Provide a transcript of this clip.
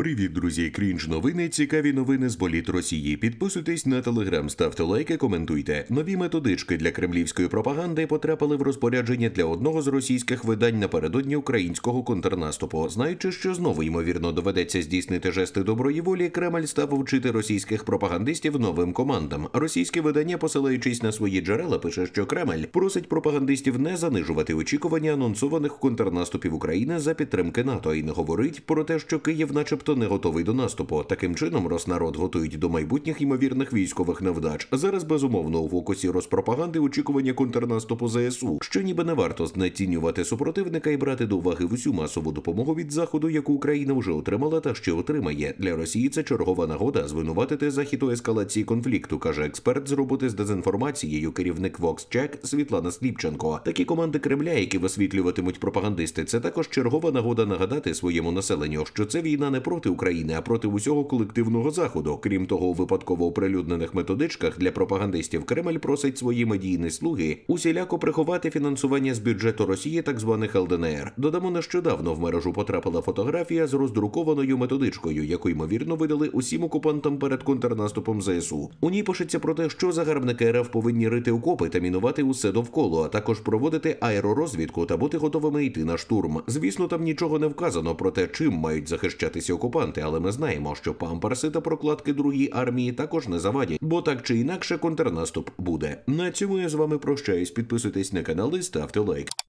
Привіт, друзі! Крінж новини. Цікаві новини з боліт Росії. Підписуйтесь на телеграм, ставте лайки, коментуйте. Нові методички для кремлівської пропаганди потрапили в розпорядження для одного з російських видань напередодні українського контрнаступу. Знаючи, що знову ймовірно доведеться здійснити жести доброї волі, Кремль став вчити російських пропагандистів новим командам. Російське видання, посилаючись на свої джерела, пише, що Кремль просить пропагандистів не занижувати очікування анонсованих контрнаступів України за підтримки НАТО і не говорить про те, що Київ, начебто хто не готовий до наступу. Таким чином роснарод готують до майбутніх ймовірних військових невдач. зараз безумовно у фокусі розпропаганди очікування контрнаступу ЗСУ, що ніби не варто знецінювати супротивника і брати до уваги всю масову допомогу від заходу, яку Україна вже отримала та ще отримає для Росії. Це чергова нагода звинуватити захід у ескалації конфлікту, каже експерт з роботи з дезінформацією, керівник VoxCheck Світлана Сліпченко. Такі команди Кремля, які висвітлюватимуть пропагандисти, це також чергова нагода нагадати своєму населенню, що це війна не про проти України, а проти усього колективного заходу. Крім того, у випадково оприлюднених методичках для пропагандистів Кремль просить свої медійні слуги усіляко приховати фінансування з бюджету Росії так званих ЛДНР. Додамо нещодавно в мережу потрапила фотографія з роздрукованою методичкою, яку ймовірно видали усім окупантам перед контрнаступом ЗСУ. У ній пишеться про те, що загарбники РФ повинні рити окопи та мінувати усе довкола, а також проводити аеророзвідку та бути готовими йти на штурм. Звісно, там нічого не вказано про те, чим мають захищатися окупанти, але ми знаємо, що памперси та прокладки другій армії також не завадять, бо так чи інакше контрнаступ буде. На цьому я з вами прощаюсь. Підписуйтесь на канал і ставте лайк.